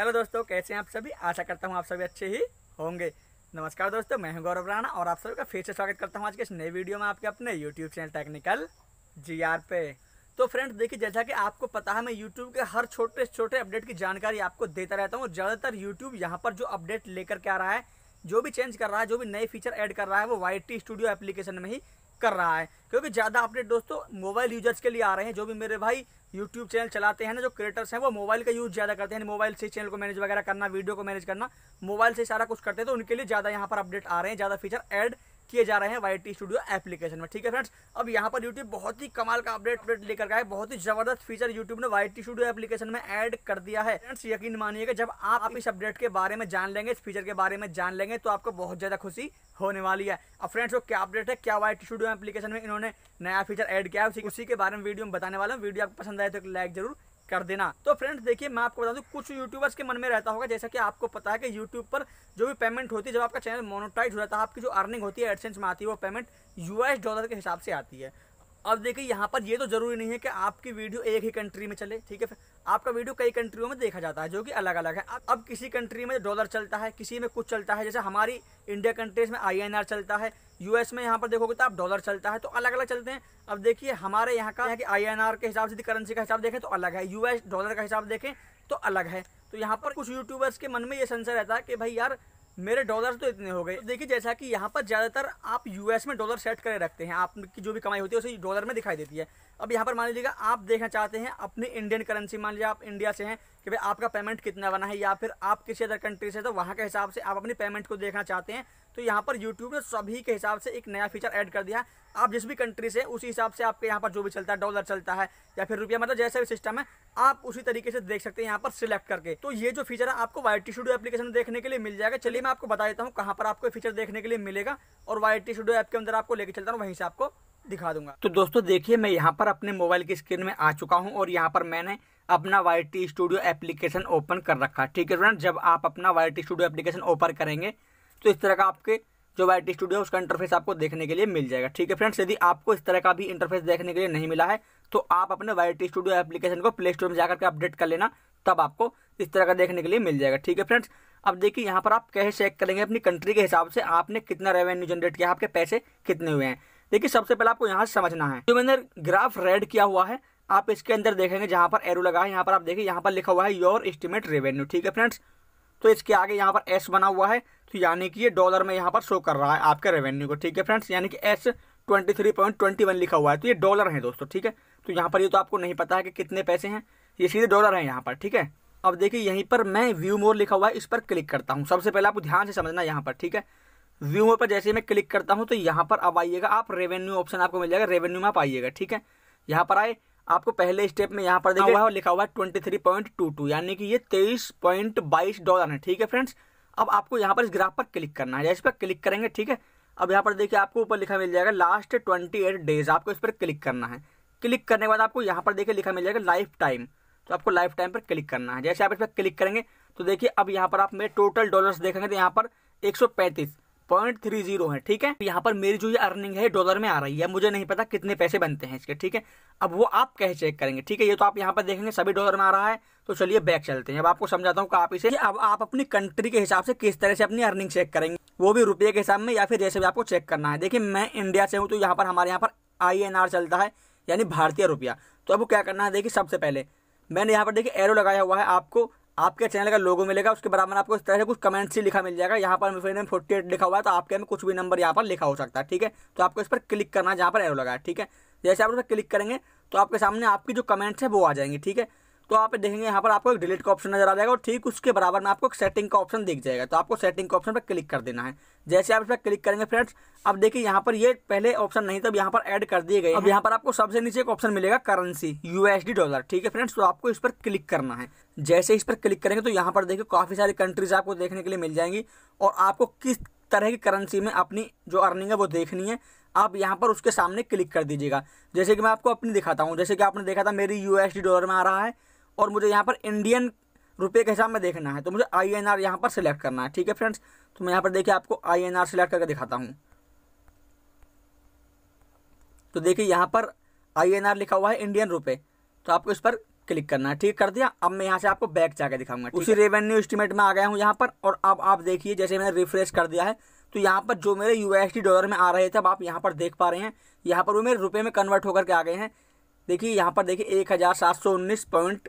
hello दोस्तों कैसे हैं आप सभी आशा करता हूँ आप सभी अच्छे ही होंगे नमस्कार दोस्तों मैं हूं गौरव राणा और आप सभी का फिर से स्वागत करता हूं आज के इस नए वीडियो में आपके अपने YouTube channel technical G R पे तो फ्रेंड्स देखिए जैसा कि आपको पता है मैं यूट्यूब के हर छोटे छोटे अपडेट की जानकारी आपको देता रहता हूँ ज़्यादातर यूट्यूब यहाँ पर जो अपडेट लेकर के आ रहा है जो भी चेंज कर रहा है जो भी नए फीचर ऐड कर रहा है वो वाई टी स्टूडियो एप्लीकेशन में ही कर रहा है क्योंकि ज़्यादा अपडेट दोस्तों मोबाइल यूजर्स के लिए आ रहे हैं जो भी मेरे भाई यूट्यूब चैनल चलाते हैं ना जो क्रिएटर्स हैं वो मोबाइल का यूज़ ज़्यादा करते हैं मोबाइल से चैनल को मैनेज वगैरह करना वीडियो को मैनेज करना मोबाइल से सारा कुछ करते हैं तो उनके लिए ज़्यादा यहाँ पर अपडेट आ रहे हैं ज़्यादा फीचर एड किए जा रहे हैं वाई टी स्टूडियो एप्लीकेशन में ठीक है फ्रेंड्स अब यहाँ पर यूट्यूब बहुत ही कमाल का अपडेट अपडेट लेकर का है बहुत ही जबरदस्त फीचर यूट्यूब ने वाई टी स्टूडियो एप्लीकेशन में ऐड कर दिया है फ्रेंड्स यकीन मानिएगा जब आप इस अपडेट के बारे में जान लेंगे इस फीचर के बारे में जान लेंगे तो आपको बहुत ज़्यादा खुशी होने वाली है अब फ्रेंड्स वो क्या अपडेट है क्या वाई टी स्टूडियो एप्लीकेशन में इन्होंने नया फीचर ऐड किया है उसी के बारे में वीडियो में बताने वाला हूँ वीडियो आपको पसंद आए तो लाइक जरूर कर देना तो फ्रेंड्स देखिए मैं आपको बता दूँ कुछ यूट्यूबर्स के मन में रहता होगा जैसा कि आपको पता है कि यूट्यूब पर जो भी पेमेंट होती है जब आपका चैनल मोनोटाइज हो जाता है आपकी जो अर्निंग होती है एडसेंस में आती है वो पेमेंट यूएस डॉलर के हिसाब से आती है अब देखिए यहाँ पर ये तो ज़रूरी नहीं है कि आपकी वीडियो एक ही कंट्री में चले ठीक है आपका वीडियो कई कंट्रियों में देखा जाता है जो कि अलग अलग है अब किसी कंट्री में डॉलर चलता है किसी में कुछ चलता है जैसे हमारी इंडिया कंट्रीज में आई चलता है यूएस में यहाँ पर देखोगे तो आप डॉलर चलता है तो अलग अलग चलते हैं अब देखिए हमारे यहाँ का आई एन आर के हिसाब से करेंसी का हिसाब देखें तो अलग है यूएस डॉलर का हिसाब देखें तो अलग है तो यहाँ पर कुछ यूट्यूबर्स के मन में ये संशय रहता है कि भाई यार मेरे डॉलर तो इतने हो गए तो देखिए जैसा कि यहाँ पर ज़्यादातर आप यूएस में डॉलर सेट करे रखते हैं आपकी जो भी कमाई होती है उसे डॉलर में दिखाई देती है अब यहाँ पर मान लीजिएगा आप देखना चाहते हैं अपनी इंडियन करेंसी मान लीजिए आप इंडिया से हैं कि भाई आपका पेमेंट कितना बना है या फिर आप किसी अदर कंट्री से तो वहाँ के हिसाब से आप अपनी पेमेंट को देखना चाहते हैं तो यहाँ पर यूट्यूब ने सभी के हिसाब से एक नया फीचर ऐड कर दिया आप जिस भी कंट्री से उसी हिसाब से आपके यहाँ पर जो भी चलता है डॉलर चलता है या फिर रुपया मतलब जैसा भी सिस्टम है आप उसी तरीके से देख सकते हैं यहाँ पर सिलेक्ट करके तो ये जो फीचर है आपको वाई टी स्टूडियो एप्लीकेशन में देखने के लिए मिल जाएगा चलिए मैं आपको बता देता हूँ कहाँ पर आपको फीचर देखने के लिए मिलेगा और वाई टी स्टूडियो ऐप के अंदर आपको लेके चलता हूँ वहीं से आपको दिखा दूंगा तो दोस्तों देखिए मैं यहाँ पर अपने मोबाइल की स्क्रीन में आ चुका हूँ और यहाँ पर मैंने अपना Y T studio application open कर रखा ठीक है फ्रेंड जब आप अपना Y T studio application open करेंगे तो इस तरह का आपके जो वाई टी स्टूडियो उसका इंटरफेस आपको देखने के लिए मिल जाएगा ठीक है फ्रेंड्स यदि आपको इस तरह का भी इंटरफेस देखने के लिए नहीं मिला है तो आप अपने वाई टी स्टूडियो एप्लीकेशन को प्ले स्टोर में जाकर के अपडेट कर लेना तब आपको इस तरह का देखने के लिए मिल जाएगा ठीक है फ्रेंड्स अब देखिए यहाँ पर आप कैसे चेक करेंगे अपनी कंट्री के हिसाब से आपने कितना रेवेन्यू जनरेट किया आपके पैसे कितने हुए हैं देखिए सबसे पहले आपको यहाँ समझना है जो मैंने ग्राफ रेड किया हुआ है आप इसके अंदर देखेंगे जहां पर एरो लगा है यहाँ पर आप देखिए यहाँ पर लिखा हुआ है योर एस्टिमेट रेवेन्यू ठीक है फ्रेंड्स तो इसके आगे यहाँ पर एस बना हुआ है तो यानी कि ये डॉलर में यहाँ पर शो कर रहा है आपके रेवेन्यू को ठीक है फ्रेंड्स यानी कि S twenty three point twenty one लिखा हुआ है तो ये डॉलर है दोस्तों ठीक है तो यहाँ पर ये तो आपको नहीं पता है कि कितने पैसे हैं ये सीधे डॉलर है यहाँ पर ठीक है अब देखिए यहीं पर मैं व्यू मोर लिखा हुआ है इस पर क्लिक करता हूँ सबसे पहले आपको ध्यान से समझना यहाँ पर ठीक है व्यूमर पर जैसे ही मैं क्लिक करता हूँ तो यहाँ पर अब आइएगा आप रेवेन्यू ऑप्शन आपको मिल जाएगा रेवेन्यू में आप आइएगा ठीक है यहाँ पर आए आपको पहले स्टेप में यहाँ पर देखा हुआ है लिखा हुआ है twenty three point two two यानी कि ये तेईस पॉइंट बाईस डॉलर है ठीक है फ्रेंड्स अब आपको यहाँ पर इस ग्राफ पर क्लिक करना है इस पर क्लिक करेंगे ठीक है अब यहाँ पर देखिए आपको ऊपर लिखा मिल जाएगा लास्ट ट्वेंटी एट डेज आपको इस पर क्लिक करना है क्लिक करने के बाद आपको यहाँ पर देखिए लिखा मिल जाएगा लाइफ टाइम तो आपको लाइफ टाइम पर क्लिक करना है जैसे आप इस पर क्लिक करेंगे तो देखिए अब यहाँ पर आप मेरे टोटल डॉलर्स देखेंगे तो यहाँ पर एक सौ पैंतीस पॉइंट थ्री जीरो है ठीक है यहाँ पर मेरी जो ये अर्निंग है डॉलर में आ रही है मुझे नहीं पता कितने पैसे बनते हैं इसके ठीक है अब वो आप कैसे चेक करेंगे ठीक है ये तो आप यहाँ पर देखेंगे सभी डॉलर में आ रहा है तो चलिए बैक चलते हैं अब आपको समझाता हूँ आप इसे अब आप अपनी कंट्री के हिसाब से किस तरह से अपनी अर्निंग चेक करेंगे वो भी रुपये के हिसाब में या फिर जैसे भी आपको चेक करना है देखिए मैं इंडिया से हूँ तो यहाँ पर हमारे यहाँ पर आई चलता है यानी भारतीय रुपया तो अब क्या करना है देखिए सबसे पहले मैंने यहाँ पर देखिए एरो लगाया हुआ है आपको आपके चैनल का लोगो मिलेगा उसके बराबर आपको इस तरह से कुछ कमेंट्स ही लिखा मिल जाएगा यहाँ पर मेरे फोर्टी एट लिखा हुआ है तो आपके में कुछ भी नंबर यहाँ पर लिखा हो सकता है ठीक है तो आपको इस पर क्लिक करना जहाँ पर एरो लगा है ठीक है जैसे आप उस पर क्लिक करेंगे तो आपके सामने आपकी जो कमेंट्स है वो आ जाएंगे ठीक है तो आप देखेंगे यहाँ पर आपको एक डिलीट का ऑप्शन नजर आ जाएगा और ठीक उसके बराबर में आपको एक सेटिंग का ऑप्शन दिख जाएगा तो आपको सेटिंग का ऑप्शन पर क्लिक कर देना है जैसे आप इस पर क्लिक करेंगे फ्रेंड्स अब देखिए यहाँ पर ये पहले ऑप्शन नहीं था अब यहाँ पर ऐड कर दिए गए अब यहाँ पर आपको सबसे नीचे एक ऑप्शन मिलेगा करेंसी यूएसडी डॉलर ठीक है फ्रेंड्स तो आपको इस पर क्लिक करना है जैसे इस पर क्लिक करेंगे तो यहाँ पर देखिए काफी सारी कंट्रीज आपको देखने के लिए मिल जाएंगी और आपको किस तरह की करेंसी में अपनी जो अर्निंग है वो देखनी है आप यहाँ पर उसके सामने क्लिक कर दीजिएगा जैसे कि मैं आपको अपनी दिखाता हूँ जैसे कि आपने देखा था मेरी यूएसडी डॉलर में आ रहा है और मुझे यहाँ पर इंडियन रुपये के हिसाब में देखना है तो मुझे आई एन यहाँ पर सिलेक्ट करना है ठीक है फ्रेंड्स तो मैं यहाँ पर देखिए आपको आई एन आर सिलेक्ट करके दिखाता हूँ तो देखिए यहाँ पर आई एन लिखा हुआ है इंडियन रुपए तो आपको इस पर क्लिक करना है ठीक कर दिया अब मैं यहाँ से आपको बैक जाके दिखाऊंगा उसी रेवेन्यू एस्टिमेट में आ गया हूँ यहाँ पर और अब आप देखिए जैसे मैंने रिफ्रेश कर दिया है तो यहाँ पर जो मेरे यूएसडी डॉलर में आ रहे थे अब आप यहाँ पर देख पा रहे हैं यहाँ पर वो मेरे रुपये में कन्वर्ट होकर के आ गए हैं देखिए यहाँ पर देखिए एक हज़ार सात सौ उन्नीस पॉइंट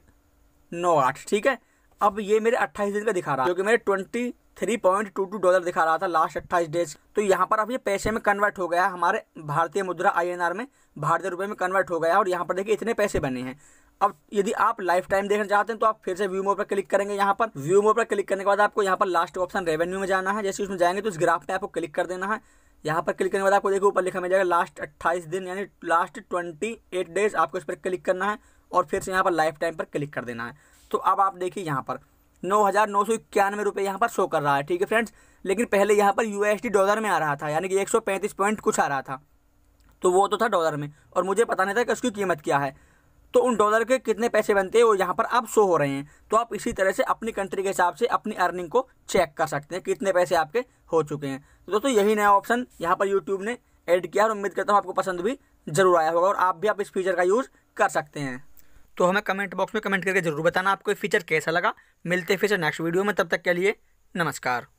नौ आठ ठीक है अब ये मेरे अट्ठाईस दिन का दिखा रहा है जो कि मेरे twenty three point two two dollar दिखा रहा था लास्ट अट्ठाईस डेज तो यहाँ पर अब ये पैसे में कन्वर्ट हो गया हमारे भारतीय मुद्रा आई में भारतीय रुपए में कन्वर्ट हो गया और यहाँ पर देखिए इतने पैसे बने हैं अब यदि आप लाइफ टाइम देखना चाहते हैं तो आप फिर से व्यू मोड पर क्लिक करेंगे यहाँ पर व्यू मोड पर क्लिक करने के बाद आपको यहाँ पर लास्ट ऑप्शन रेवेन्यू में जाना है जैसे उसमें जाएंगे तो इस ग्राफ पे आपको क्लिक कर देना है यहाँ पर क्लिक करने के बाद आपको देखिए ऊपर लिखा मिल जाएगा लास्ट अट्ठाईस दिन यानी लास्ट ट्वेंटी एट डेज आपको इस पर क्लिक करना है और फिर से यहाँ पर लाइफ टाइम पर क्लिक कर देना है तो अब आप देखिए यहाँ पर नौ हज़ार नौ सौ इक्यानवे रुपये यहाँ पर शो कर रहा है ठीक है फ्रेंड्स लेकिन पहले यहाँ पर डी डॉलर में आ रहा था यानी कि एक सौ पैंतीस पॉइंट कुछ आ रहा था तो वो तो था डॉलर में और मुझे पता नहीं था कि उसकी कीमत क्या है तो उन डॉलर के कितने पैसे बनते हैं वो यहाँ पर आप शो हो रहे हैं तो आप इसी तरह से अपनी कंट्री के हिसाब से अपनी अर्निंग को चेक कर सकते हैं कितने पैसे आपके हो चुके हैं तो दोस्तों यही नया ऑप्शन यहाँ पर यूट्यूब ने ऐड किया और उम्मीद करता हूँ आपको पसंद भी जरूर आया होगा और आप भी आप इस फीचर का यूज़ कर सकते हैं तो हमें कमेंट बॉक्स में कमेंट करके जरूर बताना आपको ये फीचर कैसा लगा मिलते फीचर नेक्स्ट वीडियो में तब तक के लिए नमस्कार